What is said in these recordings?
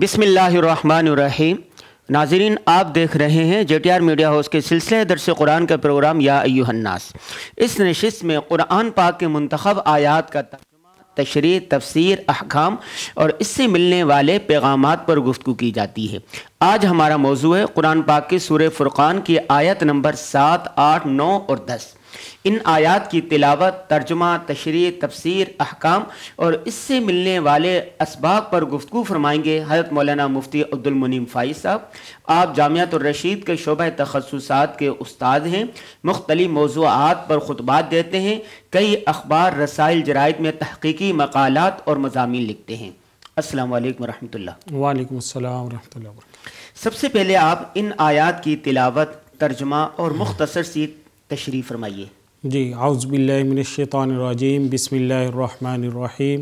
बिसमीम नाजरीन आप देख रहे हैं J T R media house के सिलसिले दरस कुरान का प्रोग्राम या अयुहन्नास इस नशस्त में कुरान पाक के मंतखब आयात का तशरी तफसीर अहकाम और इससे मिलने वाले पैगाम पर गुफ्तु की जाती है आज हमारा मौजू है कुरान पाक के सूर फुरक़ान की आयत नंबर सात आठ नौ और दस इन आयात की तिलावत तर्जुमा तशरी तफसर अहकाम और इससे मिलने वाले इसबाक पर गुफ्तु फरमाएंगे हजरत मौलाना मुफ्ती अब्दुलमनीम फ़ाई साहब आप जामियात रशीद के शोबा तखसात के उस्ताद हैं मुख्तलि मौजूद पर खुतबात देते हैं कई अखबार रसाइल जराइद में तहकीकी मकालत और मजामी लिखते हैं असलकम वालेकुम वालेकाम सबसे पहले आप इन आयात की तिलावत तर्जमा और मुख्तसर सी तशरी फरमाइए جی اعوذ باللہ من الشیطان الرجیم بسم اللہ الرحمن الرحیم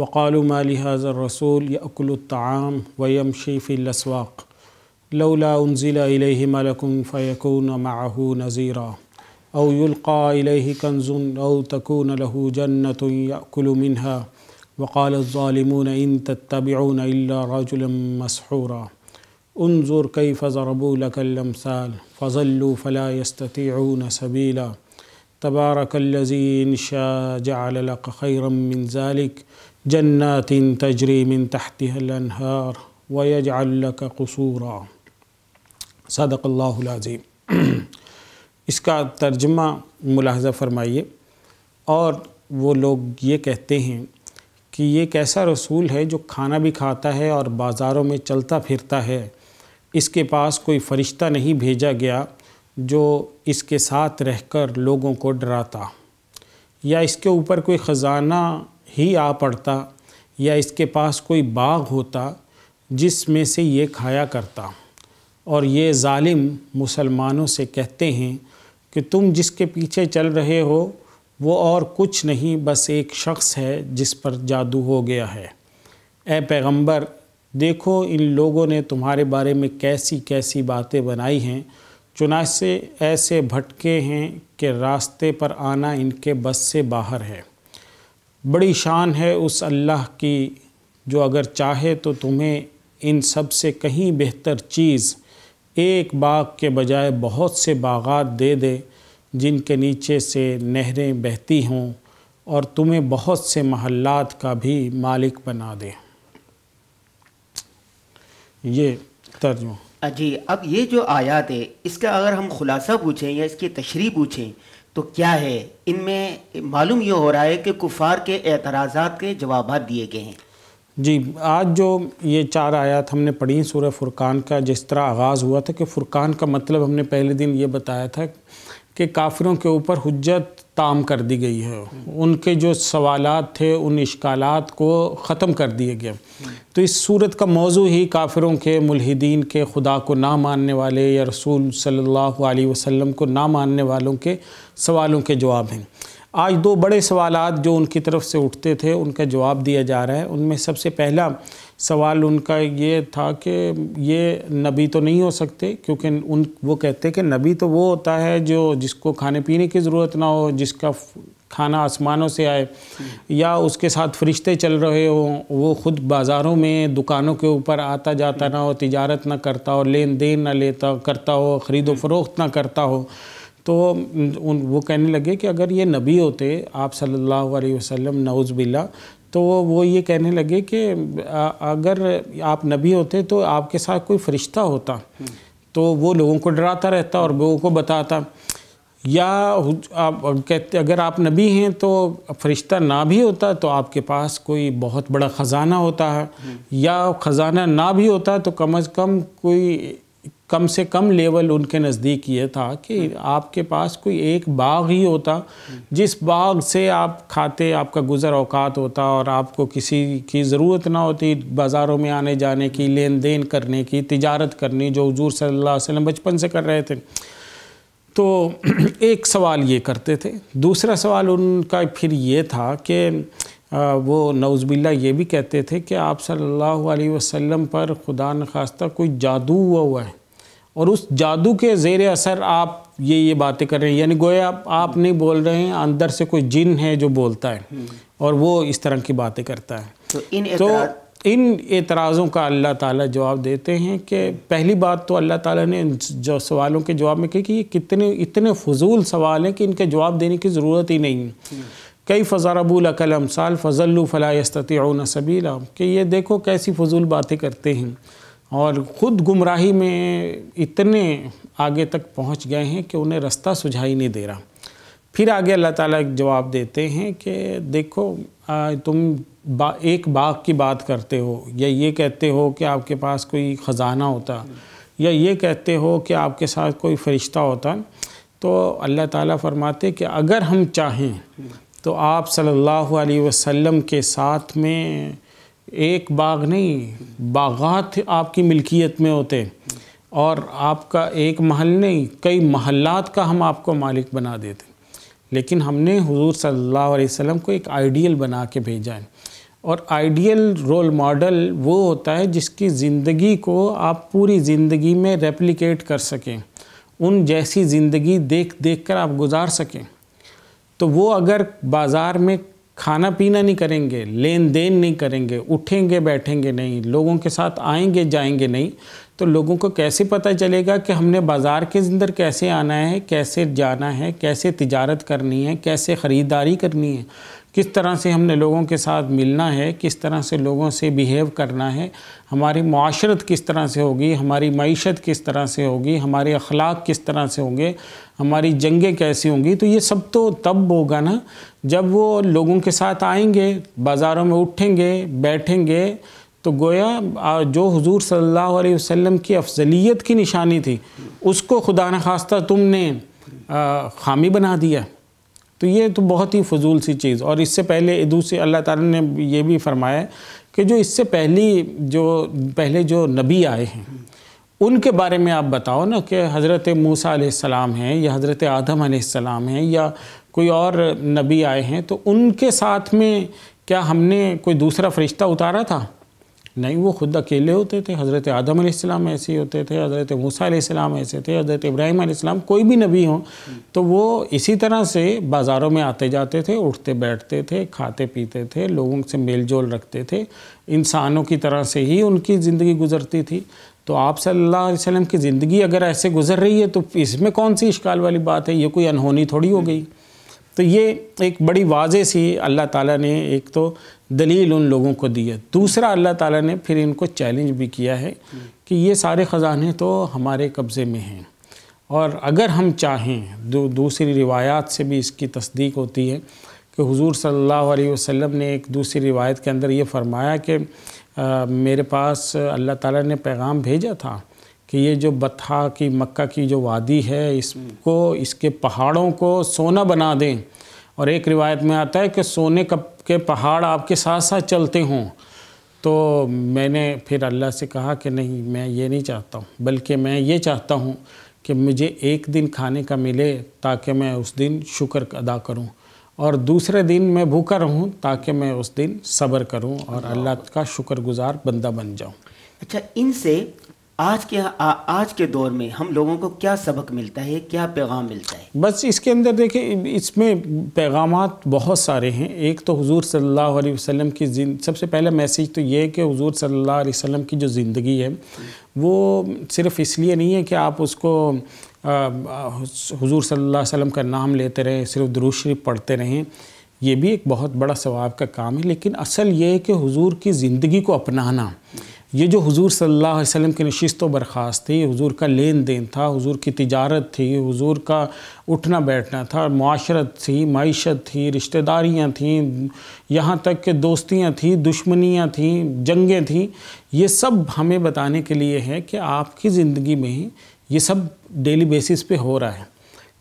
وقالوا ما لهذا الرسول يأكل الطعام ويمشي في الأسواق لولا أنزل إليه ملك فيكون معه نذيرا أو يلقى إليه كنز أو تكون له جنة يأكل منها وقال الظالمون إن تتبعون إلا رجلا مسحورا انظر كيف ضربوا لك الأمثال فظلوا فلا يستطيعون سبيلا तबारक लजीन शाह जलक खैरम मिन ज़ालिक जन्नातिन तजरी मिन तहतहलनहार वयजाल्लक कसूरा सदक़ल्लाज़ीम इसका तर्जमा मुलाहजा फरमाइए और वो लोग ये कहते हैं कि ये एक ऐसा रसूल है जो खाना भी खाता है और बाज़ारों में चलता फिरता है इसके पास कोई फ़रिश्ता नहीं भेजा गया जो इसके साथ रहकर लोगों को डराता या इसके ऊपर कोई ख़जाना ही आ पड़ता या इसके पास कोई बाग होता जिसमें से ये खाया करता और ये ालिम मुसलमानों से कहते हैं कि तुम जिसके पीछे चल रहे हो वो और कुछ नहीं बस एक शख्स है जिस पर जादू हो गया है ए पैगंबर देखो इन लोगों ने तुम्हारे बारे में कैसी कैसी बातें बनाई हैं चुनाचे से ऐसे भटके हैं कि रास्ते पर आना इनके बस से बाहर है बड़ी शान है उस अल्लाह की जो अगर चाहे तो तुम्हें इन सब से कहीं बेहतर चीज़ एक बाग के बजाय बहुत से बागात दे दे जिनके नीचे से नहरें बहती हों और तुम्हें बहुत से महल्लात का भी मालिक बना दे ये तर्जुमा जी अब ये जो आयात है इसका अगर हम खुलासा पूछें या इसकी तशरी पूछें तो क्या है इनमें मालूम ये हो रहा है कि कुफार के एतराज़ा के जवाब दिए गए हैं जी आज जो ये चार आयात हमने पढ़ी सूर्य फुरकान का जिस तरह आगाज़ हुआ था कि फ़ुरकान का मतलब हमने पहले दिन ये बताया था कि काफिरों के ऊपर हजत ताम कर दी गई है उनके जो सवाल थे उन इश्काल को ख़त्म कर दिए गए तो इस सूरत का मौजू ही काफ़िरों के मुलहदीन के खुदा को ना मानने वाले या रसूल सल्लल्लाहु अलैहि वसल्लम को ना मानने वालों के सवालों के जवाब हैं आज दो बड़े सवाल जो उनकी तरफ से उठते थे उनका जवाब दिया जा रहा है उनमें सबसे पहला सवाल उनका ये था कि ये नबी तो नहीं हो सकते क्योंकि उन वो कहते कि नबी तो वो होता है जो जिसको खाने पीने की ज़रूरत ना हो जिसका खाना आसमानों से आए या उसके साथ फरिश्ते चल रहे हों वो ख़ुद बाज़ारों में दुकानों के ऊपर आता जाता ना हो तिजारत ना करता हो लेन देन ना लेता करता हो ख़रीदो फरोख्त ना करता हो तो उन वो कहने लगे कि अगर ये नबी होते आप सल्लल्लाहु अलैहि वसल्लम नौज़ बिल्ला तो वो ये कहने लगे कि अगर आप नबी होते तो आपके साथ कोई फरिश्ता होता तो वो लोगों को डराता रहता और लोगों को बताता या आप कहते अगर आप नबी हैं तो फरिश्ता ना भी होता तो आपके पास कोई बहुत बड़ा ख़जाना होता है या ख़जाना ना भी होता तो कम अज़ कम कोई कम से कम लेवल उनके नज़दीक ये था कि आपके पास कोई एक बाग ही होता जिस बाग से आप खाते आपका गुज़र अवकात होता और आपको किसी की ज़रूरत ना होती बाज़ारों में आने जाने की लेन देन करने की तिजारत करनी जो हजूर सल्ला वसम बचपन से कर रहे थे तो एक सवाल ये करते थे दूसरा सवाल उनका फिर ये था कि वो नौज़बिल्ला ये भी कहते थे कि आप सल्लल्लाहु अलैहि वसल्लम पर खुदा न खास्ता कोई जादू हुआ हुआ है और उस जादू के ज़ेर असर आप ये ये बातें कर रहे हैं यानी गोया आप, आप नहीं बोल रहे हैं अंदर से कोई जिन है जो बोलता है और वो इस तरह की बातें करता है तो इन तो इन एतराज़ों का अल्लाह ताला जवाब देते हैं कि पहली बात तो अल्लाह ताला ने जो सवालों के जवाब में कही कि ये कितने इतने फजूल सवाल हैं कि इनके जवाब देने की ज़रूरत ही नहीं है कई फ़जारबूल अकलम साल फ़जल्लु फ़लास्तियाँ सबीला कि ये देखो कैसी फजूल बातें करते हैं और ख़ुद गुमराही में इतने आगे तक पहुंच गए हैं कि उन्हें रास्ता सुझाई नहीं दे रहा फिर आगे अल्लाह ताला जवाब देते हैं कि देखो आ, तुम बा, एक बाग की बात करते हो या ये कहते हो कि आपके पास कोई ख़जाना होता या ये कहते हो कि आपके साथ कोई फ़रिश्ता होता तो अल्लाह ताला फरमाते कि अगर हम चाहें तो आप सल्लल्लाहु अलैहि वसल्लम के साथ में एक बाग नहीं बागात आपकी मिल्कियत में होते और आपका एक महल नहीं कई महल्लात का हम आपको मालिक बना देते लेकिन हमने हुजूर सल्लल्लाहु अलैहि वसल्लम को एक आइडियल बना के भेजा है और आइडियल रोल मॉडल वो होता है जिसकी ज़िंदगी को आप पूरी ज़िंदगी में रेप्लिकेट कर सकें उन जैसी ज़िंदगी देख देख कर आप गुजार सकें तो वो अगर बाज़ार में खाना पीना नहीं करेंगे लेन देन नहीं करेंगे उठेंगे बैठेंगे नहीं लोगों के साथ आएंगे जाएंगे नहीं तो लोगों को कैसे पता चलेगा कि हमने बाज़ार के अंदर कैसे आना है कैसे जाना है कैसे तिजारत करनी है कैसे ख़रीदारी करनी है किस तरह से हमने लोगों के साथ मिलना है किस तरह से लोगों से बिहेव करना है हमारी माशरत किस तरह से होगी हमारी मीशत किस तरह से होगी हमारे अखलाक किस तरह से होंगे हमारी जंगें कैसी होंगी तो ये सब तो तब होगा ना जब वो लोगों के साथ आएंगे बाज़ारों में उठेंगे बैठेंगे तो गोया जो हुजूर सल्लल्लाहु अलैहि वसल्लम की अफजलियत की निशानी थी उसको खुदा न खास्ता तुमने खामी बना दिया तो ये तो बहुत ही फजूल सी चीज़ और इससे पहले दूसरी अल्लाह ताला ने ये भी फरमाया कि जो इससे पहली जो पहले जो नबी आए हैं उनके बारे में आप बताओ ना कि हज़रत मूसा हैं या हज़रत आदम सलाम हैं या कोई और नबी आए हैं तो उनके साथ में क्या हमने कोई दूसरा फ़रिश्ता उतारा था नहीं वो खुद अकेले होते थे हज़रत आदम आसमाम ऐसे ही होते थे हज़रत मूसा आसमाम ऐसे थे हज़रत इब्राहिम आसमाम कोई भी नबी हों तो वो इसी तरह से बाज़ारों में आते जाते थे उठते बैठते थे खाते पीते थे लोगों से मेल जोल रखते थे इंसानों की तरह से ही उनकी ज़िंदगी गुजरती थी तो आप सल्लल्लाहु अलैहि वसल्लम की ज़िंदगी अगर ऐसे गुजर रही है तो इसमें कौन सी इश्काल वाली बात है ये कोई अनहोनी थोड़ी हो गई तो ये एक बड़ी वाज सी अल्लाह ताला ने एक तो दलील उन लोगों को दी है दूसरा अल्लाह ताला ने फिर इनको चैलेंज भी किया है कि ये सारे ख़जाने तो हमारे कब्ज़े में हैं और अगर हम चाहें दू, दूसरी रिवायात से भी इसकी तस्दीक होती है कि हुजूर सल्लल्लाहु अलैहि वसल्लम ने एक दूसरी रिवायत के अंदर ये फरमाया कि आ, मेरे पास अल्लाह ताला ने पैगाम भेजा था कि ये जो बथा की मक्का की जो वादी है इसको इसके पहाड़ों को सोना बना दें और एक रिवायत में आता है कि सोने कप के पहाड़ आपके साथ साथ चलते हों तो मैंने फिर अल्लाह से कहा कि नहीं मैं ये नहीं चाहता हूँ बल्कि मैं ये चाहता हूँ कि मुझे एक दिन खाने का मिले ताकि मैं उस दिन शुक्र अदा करूँ और दूसरे दिन मैं भूखा रहूँ ताकि मैं उस दिन सब्र करूँ और अल्लाह का शुक्रगुजार बंदा बन जाऊँ अच्छा इनसे आज के आ, आज के दौर में हम लोगों को क्या सबक मिलता है क्या पैगाम मिलता है बस इसके अंदर देखिए इसमें पैगाम बहुत सारे हैं एक तो हुजूर सल्लल्लाहु अलैहि वसल्लम की सबसे पहला मैसेज तो ये है कि हुजूर सल्लल्लाहु अलैहि वसल्लम की जो ज़िंदगी है वो सिर्फ इसलिए नहीं है कि आप उसको हुजूर सल्लल्लाहु अलैहि वसल्लम का नाम लेते रहें सिर्फ दुरुशरी पढ़ते रहें ये भी एक बहुत बड़ा सवाब का काम है लेकिन असल ये है कि हुजूर की ज़िंदगी को अपनाना ये जो हुजूर सल्लल्लाहु अलैहि वसल्लम की नशस्त व बर्खास्त थी हुजूर का लेन देन था हुजूर की तिजारत थी हुजूर का उठना बैठना था माशरत थी मीशत थी रिश्तेदारियाँ थीं यहाँ तक कि दोस्तियाँ थीं दुश्मनियाँ थीं जंगें थीं ये सब हमें बताने के लिए है कि आपकी ज़िंदगी में ये सब डेली बेसिस पे हो रहा है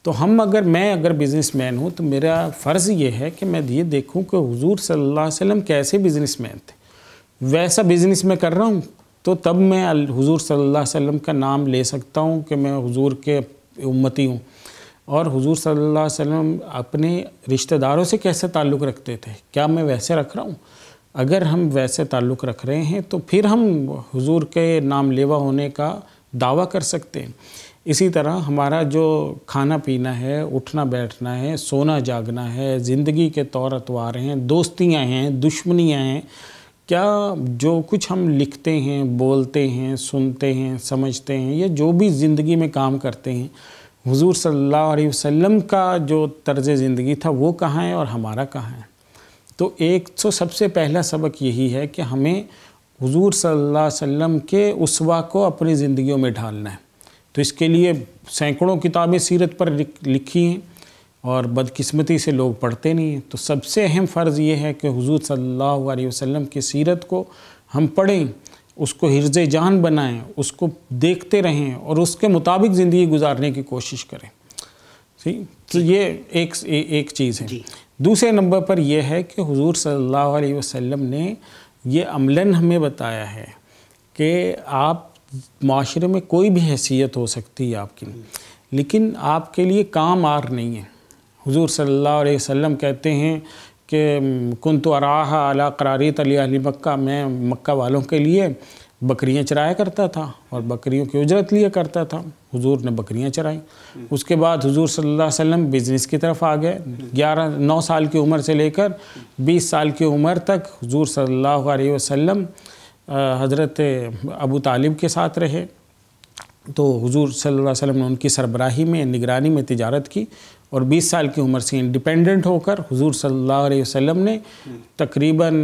तो हम अगर मैं अगर मैन हूँ तो मेरा फ़र्ज़ ये है कि मैं ये देखूँ कि हुजूर सल्लल्लाहु अलैहि वसल्लम कैसे मैन थे वैसा बिज़नेस मैं कर रहा हूँ तो तब मैं हुजूर सल्लल्लाहु अलैहि वसल्लम का नाम ले सकता हूँ कि मैं हुजूर के उम्मती हूँ और हुजूर सल्लल्लाहु अलैहि वसल्लम अपने रिश्तेदारों से कैसे ताल्लुक़ रखते थे क्या मैं वैसे रख रहा हूँ अगर हम वैसे ताल्लुक़ रख रहे हैं तो फिर हम हुजूर के नाम लेवा होने का दावा कर सकते हैं इसी तरह हमारा जो खाना पीना है उठना बैठना है सोना जागना है ज़िंदगी के तौर अतवार हैं दोस्तियाँ हैं दुश्मनियाँ हैं क्या जो कुछ हम लिखते हैं बोलते हैं सुनते हैं समझते हैं या जो भी ज़िंदगी में काम करते हैं हुजूर सल्लल्लाहु अलैहि वसल्लम का जो तर्ज ज़िंदगी था वो कहाँ है और हमारा कहाँ है तो एक तो सबसे पहला सबक यही है कि हमें हुजूर सल्लल्लाहु अलैहि वसल्लम के उसवा को अपनी ज़िंदगियों में ढालना है तो इसके लिए सैकड़ों किताबें सीरत पर लिखी हैं और बदकिस्मती से लोग पढ़ते नहीं हैं तो सबसे अहम फ़र्ज़ ये है कि हुजूर सल्लल्लाहु अलैहि वसल्लम की सीरत को हम पढ़ें उसको हिरज जान बनाएं उसको देखते रहें और उसके मुताबिक ज़िंदगी गुजारने की कोशिश करें ठीक तो ये एक एक चीज़ है दूसरे नंबर पर यह है कि हुजूर सल्लल्लाहु अलैहि वसल्लम ने ये अमलन हमें बताया है कि आप माशरे में कोई भी हैसियत हो सकती है आपकी लेकिन आपके लिए काम आर नहीं है हुजूर सल्लल्लाहु अलैहि वसल्लम कहते हैं कि कुन तो अराहा अला करारी तली मक्का मैं मक्का वालों के लिए बकरियां चराया करता था और बकरियों की उजरत लिया करता था हुजूर ने बकरियां चराई उसके बाद हुजूर सल्लल्लाहु अलैहि वसल्लम बिज़नेस की तरफ आ गए ग्यारह नौ साल की उम्र से लेकर बीस साल की उम्र तक हुजूर सल्लल्लाहु अलैहि वसल्लम हज़रत अबू तालिब के साथ रहे तो हुजूर सल्लल्लाहु अलैहि वसल्लम ने उनकी सरबराही में निगरानी में तजारत की और 20 साल की उम्र से इंडिपेंडेंट होकर हुजूर सल्लल्लाहु अलैहि वसल्लम ने तकरीबन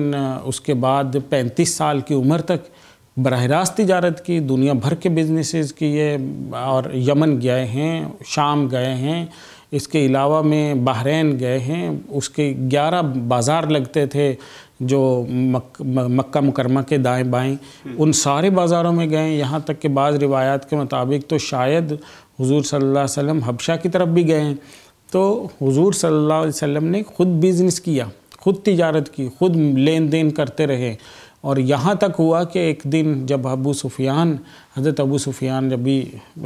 उसके बाद 35 साल की उम्र तक बरह रास्त तजारत की दुनिया भर के बिजनेसेस किए और यमन गए हैं शाम गए हैं इसके अलावा में बहरीन गए हैं उसके 11 बाज़ार लगते थे जो मक, मक्का मुकरमा के दाएं बाएं उन सारे बाज़ारों में गए यहाँ तक कि बाज़ रिवायात के मुताबिक तो शायद हुजूर सल्लल्लाहु अलैहि वसल्लम हबशा की तरफ भी गए तो हुजूर सल्लल्लाहु अलैहि वसल्लम ने ख़ुद बिज़नेस किया ख़ुद तिजारत की ख़ुद लेन देन करते रहे और यहाँ तक हुआ कि एक दिन जब अबू सुफियान हज़रत अबू सुफियान जब भी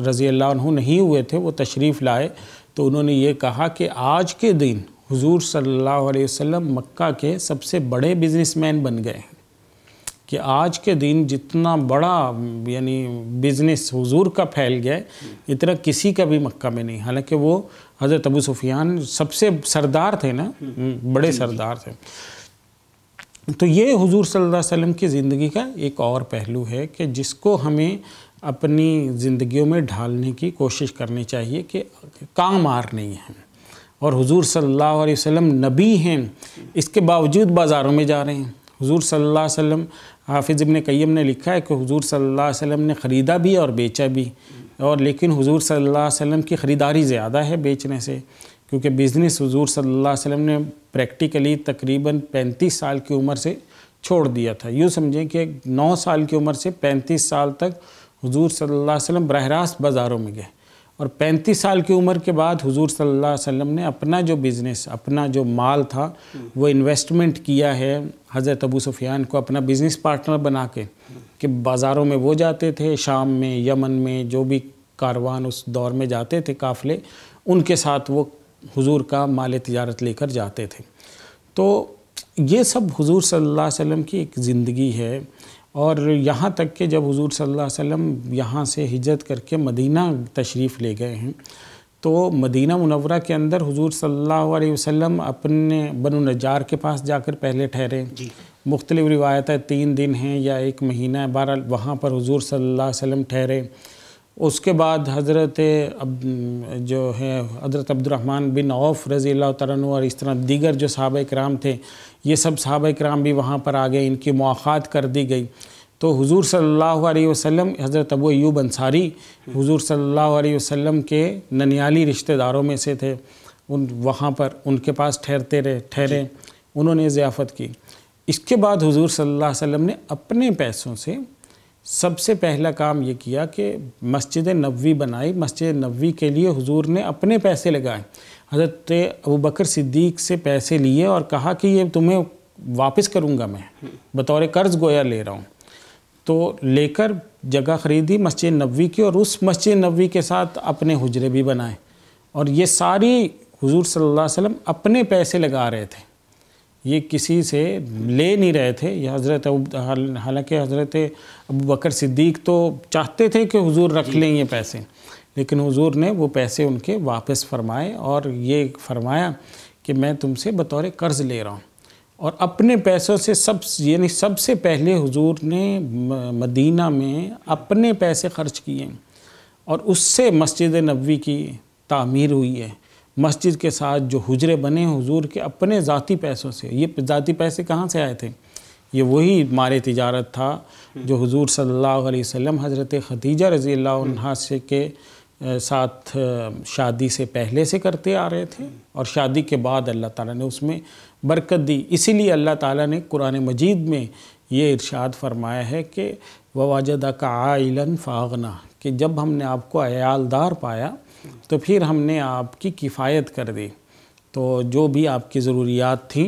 रज़ी अल्लाह नहीं हुए थे वो तशरीफ़ लाए तो उन्होंने ये कहा कि आज के दिन हुजूर सल्लल्लाहु अलैहि वसल्लम मक्का के सबसे बड़े बिजनेसमैन बन गए कि आज के दिन जितना बड़ा यानी बिजनेस हुजूर का फैल गया है इतना किसी का भी मक्का में नहीं हालांकि वो हज़रत अबू सुफियान सबसे सरदार थे ना बड़े सरदार थे तो ये हुजूर सल्लल्लाहु अलैहि वसल्लम की ज़िंदगी का एक और पहलू है कि जिसको हमें अपनी ज़िंदगियों में ढालने की कोशिश करनी चाहिए कि काम आर नहीं है और हुजूर सल्लल्लाहु अलैहि वसल्लम नबी हैं इसके बावजूद बाज़ारों में जा रहे हैं हुजूर सल्लल्लाहु अलैहि वसल्लम हाफिज़ इबन कैम ने लिखा है कि हुजूर सल्लल्लाहु अलैहि वसल्लम ने ख़रीदा भी और बेचा भी और लेकिन हुजूर सल्लल्लाहु अलैहि वसल्लम की ख़रीदारी ज़्यादा है बेचने से क्योंकि बिज़नेस हुजूर सल्लल्लाहु अलैहि वसल्लम ने प्रैक्टिकली तकरीबन 35 साल की उम्र से छोड़ दिया था यूँ समझें कि नौ साल की उम्र से पैंतीस साल तक हुजूर सल्लल्लाहु अलैहि वसल्लम बरह रास्त बाज़ारों में गए और 35 साल की उम्र के बाद हुजूर सल्लल्लाहु अलैहि वसल्लम ने अपना जो बिज़नेस अपना जो माल था वो इन्वेस्टमेंट किया है हज़रत अबू सुफियान को अपना बिज़नेस पार्टनर बना के कि बाज़ारों में वो जाते थे शाम में यमन में जो भी कारवान उस दौर में जाते थे काफ़िले उनके साथ वो हुजूर का माल तजारत लेकर जाते थे तो ये सब हुजूर सल्लल्लाहु अलैहि वसल्लम की एक ज़िंदगी है और यहाँ तक के जब हुजूर सल्लल्लाहु अलैहि वसल्लम यहाँ से हिजरत करके मदीना तशरीफ़ ले गए हैं तो मदीना मुनवरा के अंदर हुजूर सल्लल्लाहु अलैहि वसल्लम अपने बनु नजार के पास जाकर पहले ठहरे मुख्तलिफ़ रिवायतें तीन दिन हैं या एक महीना है बहरहाल वहाँ पर हुजूर सल्लल्लाहु अलैहि वसल्लम ठहरे उसके बाद हज़रत अब जो है हज़रत अब्दुलरहमान बिन औफ रज़ी तरन और इस तरह दीगर जो सहाब कराम थे ये सब साहब कराम भी वहाँ पर आ गए इनकी मुआत कर दी गई तो हुजूर सल्लल्लाहु अलैहि वसल्लम हज़रत अबू अयूब अंसारी हुजूर सल्लल्लाहु अलैहि वसल्लम के ननियाली रिश्तेदारों में से थे उन वहाँ पर उनके पास ठहरते रहे ठहरे उन्होंने ज़ियाफ़त की इसके बाद हुजूर सल्लल्लाहु अलैहि वसल्लम ने अपने पैसों से सबसे पहला काम ये किया कि मस्जिद नबी बनाई मस्जिद नबी के लिए हुजूर ने अपने पैसे लगाए हज़रत अबू बकर सिद्दीक से पैसे लिए और कहा कि ये तुम्हें वापस करूँगा मैं बतौर कर्ज़ गोया ले रहा हूँ तो लेकर जगह ख़रीदी मस्जिद नबी की और उस मस्जिद नबी के साथ अपने हजरे भी बनाए और ये सारी हुजूर सल्लल्लाहु अलैहि वसल्लम अपने पैसे लगा रहे थे ये किसी से ले नहीं रहे थे ये हज़रत हालांकि हज़रत अबू बकर सिद्दीक तो चाहते थे कि हुजूर रख लें ये पैसे लेकिन हुजूर ने वो पैसे उनके वापस फरमाए और ये फरमाया कि मैं तुमसे बतौर कर्ज़ ले रहा हूँ और अपने पैसों से सब यानी सबसे पहले हुजूर ने मदीना में अपने पैसे खर्च किए और उससे मस्जिद नबी की तामीर हुई है मस्जिद के साथ जो हुजरे बने हुजूर के अपने ज़ाती पैसों से ये ज़ाती पैसे कहाँ से आए थे ये वही मारे तिजारत था जो हुजूर सल्लल्लाहु अलैहि वसल्लम हज़रत खदीजा रज़ी अल्लाह से के साथ शादी से पहले से करते आ रहे थे और शादी के बाद अल्लाह ताला ने उसमें बरकत दी इसीलिए अल्लाह ताला ने कुरान मजीद में ये इरशाद फरमाया है कि ववाजदा का आयलन फ़ागना कि जब हमने आपको अयालदार पाया तो फिर हमने आपकी किफ़ायत कर दी तो जो भी आपकी ज़रूरियात थी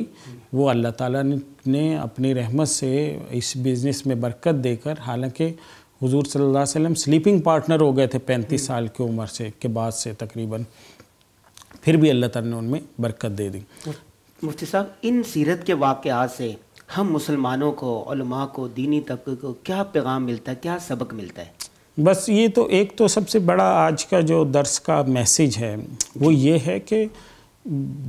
वो अल्लाह ताला ने अपनी रहमत से इस बिज़नेस में बरकत देकर हालांकि हुजूर सल्लल्लाहु अलैहि वसल्लम स्लीपिंग पार्टनर हो गए थे 35 हम्म। साल की उम्र से के बाद से तकरीबन फिर भी अल्लाह ताला ने उनमें बरकत दे दी मुफ्ती साहब इन सीरत के वाक़ से हम मुसलमानों को को दीनी तबके को क्या पैगाम मिलता है क्या सबक मिलता है बस ये तो एक तो सबसे बड़ा आज का जो दर्श का मैसेज है वो ये है कि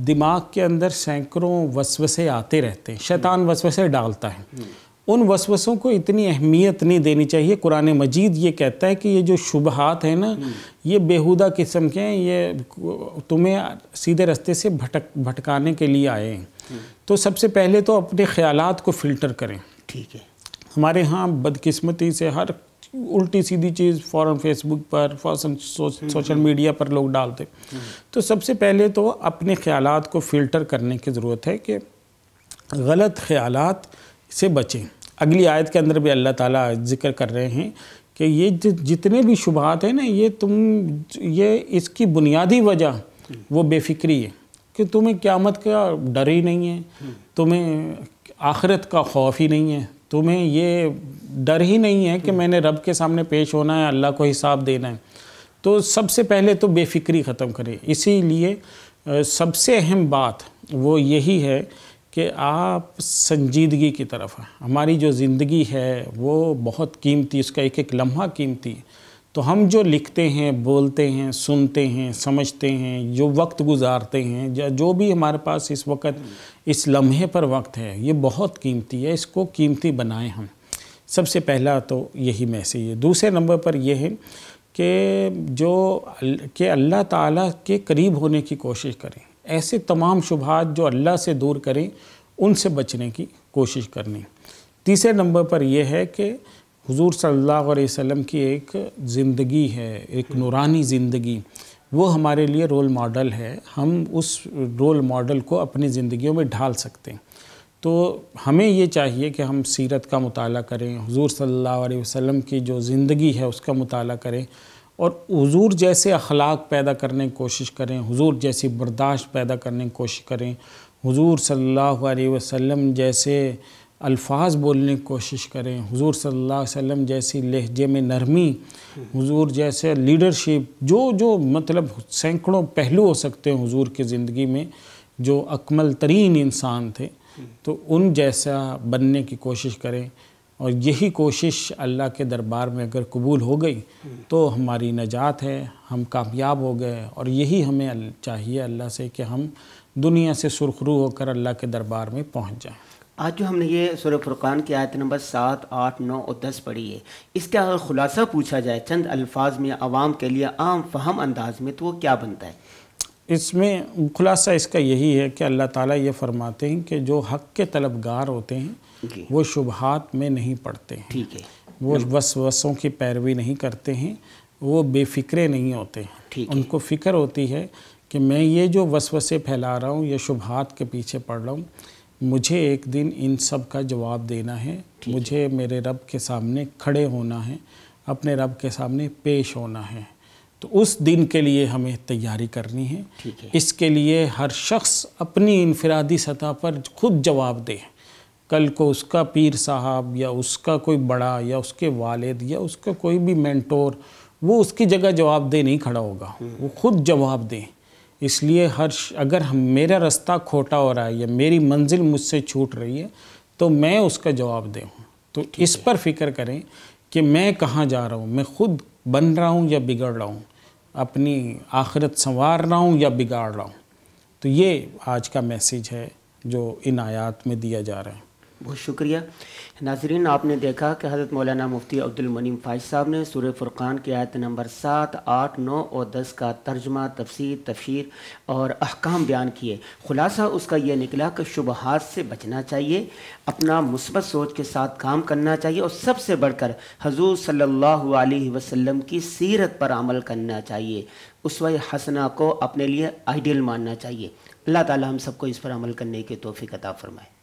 दिमाग के अंदर सैकड़ों वसवसे आते रहते हैं शैतान हम्म। वसवसे डालता है हम्म। उन वसवसों को इतनी अहमियत नहीं देनी चाहिए कुरान मजीद ये कहता है कि ये जो शुबहात हैं ना हम्म। ये बेहुदा किस्म के हैं ये तुम्हें सीधे रास्ते से भटक भटकाने के लिए आए हैं तो सबसे पहले तो अपने ख्याल को फ़िल्टर करें ठीक है हमारे यहाँ बदकिस्मती से हर उल्टी सीधी चीज़ फ़ौरन फेसबुक पर फ़ौरन सो, सोशल हम्म, मीडिया हम्म। पर लोग डालते हम्म। तो सबसे पहले तो अपने ख्याल को फ़िल्टर करने की ज़रूरत है कि गलत ख्याल से बचें अगली आयत के अंदर भी अल्लाह ताला जिक्र कर रहे हैं कि ये जितने भी शुभात हैं ना ये तुम ये इसकी बुनियादी वजह वो बेफिक्री है कि तुम्हें क़्यामत का डर ही नहीं है तुम्हें आखिरत का खौफ ही नहीं है तुम्हें ये डर ही नहीं है कि मैंने रब के सामने पेश होना है अल्लाह को हिसाब देना है तो सबसे पहले तो बेफिक्री ख़त्म करें इसीलिए सबसे अहम बात वो यही है कि आप संजीदगी की तरफ हैं हमारी जो ज़िंदगी है वो बहुत कीमती उसका एक एक लम्हा कीमती है तो हम जो लिखते हैं बोलते हैं सुनते हैं समझते हैं जो वक्त गुजारते हैं या जो भी हमारे पास इस वक्त इस लम्हे पर वक्त है ये बहुत कीमती है इसको कीमती बनाएं हम सबसे पहला तो यही मैसेज है दूसरे नंबर पर यह है कि जो कि अल्लाह ताला के करीब होने की कोशिश करें ऐसे तमाम शुभात जो अल्लाह से दूर करें उनसे बचने की कोशिश करनी तीसरे नंबर पर यह है कि हुजूर सल्लल्लाहु अलैहि वसल्लम की एक ज़िंदगी है एक नूरानी ज़िंदगी वो हमारे लिए रोल मॉडल है हम उस रोल मॉडल को अपनी ज़िंदगियों में ढाल सकते हैं तो हमें ये चाहिए कि हम सीरत का मताल करें हुजूर सल्लल्लाहु अलैहि वसल्लम की जो ज़िंदगी है उसका मुताला करें और हुजूर जैसे अखलाक पैदा करने की कोशिश करें हुजूर जैसी बर्दाश्त पैदा करने की कोशिश करें हुजूर सल्लल्लाहु अलैहि वसल्लम जैसे अल्फाज बोलने की कोशिश करें हुजूर सल्लल्लाहु अलैहि वसल्लम जैसी लहजे में नरमी हुजूर जैसे लीडरशिप जो जो मतलब सैकड़ों पहलू हो सकते हैं हुजूर की ज़िंदगी में जो अकमल तरीन इंसान थे तो उन जैसा बनने की कोशिश करें और यही कोशिश अल्लाह के दरबार में अगर कबूल हो गई तो हमारी नजात है हम कामयाब हो गए और यही हमें चाहिए अल्लाह से कि हम दुनिया से सुरखरू होकर अल्लाह के दरबार में पहुँच जाएँ आज जो हमने ये सुर फुरक़ान की आयत नंबर सात आठ नौ और दस पढ़ी है इसका अगर ख़ुलासा पूछा जाए चंद अल्फाज में आवाम के लिए आम फहम अंदाज में तो वो क्या बनता है इसमें खुलासा इसका यही है कि अल्लाह ताला ये फरमाते हैं कि जो हक़ के तलबगार होते हैं वो शुबहात में नहीं पढ़ते हैं ठीक है वो वस वसों की पैरवी नहीं करते हैं वो बेफिक्रे नहीं होते हैं उनको फ़िक्र होती है कि मैं ये जो वसवसे फैला रहा हूँ ये शुबहात के पीछे पढ़ रहा हूँ मुझे एक दिन इन सब का जवाब देना है मुझे मेरे रब के सामने खड़े होना है अपने रब के सामने पेश होना है तो उस दिन के लिए हमें तैयारी करनी है, है। इसके लिए हर शख्स अपनी इनफरादी सतह पर खुद जवाब दे कल को उसका पीर साहब या उसका कोई बड़ा या उसके वालिद या उसका कोई भी मेंटोर वो उसकी जगह जवाब दे नहीं खड़ा होगा हम्म। वो खुद जवाब दें इसलिए हर अगर हम मेरा रास्ता खोटा हो रहा है या मेरी मंजिल मुझसे छूट रही है तो मैं उसका जवाब दे हूँ तो इस पर फिक्र करें कि मैं कहाँ जा रहा हूँ मैं खुद बन रहा हूँ या बिगड़ रहा हूँ अपनी आखिरत संवार रहा हूँ या बिगाड़ रहा हूँ तो ये आज का मैसेज है जो इन आयात में दिया जा रहा है बहुत शुक्रिया नाजरीन आपने देखा कि हज़रत मौलाना मुफ्ती अब्दुलमनीम फ़ाइज साहब ने सूर्य फ़ुरक़ान की आयत नंबर सात आठ नौ और दस का तर्जमा तफसीर तफशीर और अहकाम बयान किए ख़ुलासा उसका यह निकला कि शुबहत से बचना चाहिए अपना मुस्बत सोच के साथ काम करना चाहिए और सबसे बढ़कर हजूर सल्ला वसलम की सीरत पर अमल करना चाहिए उसवा हसना को अपने लिए आइडियल मानना चाहिए अल्लाह ताली हम सबको इस पर अमल करने की तोफ़ी अता फ़रमाए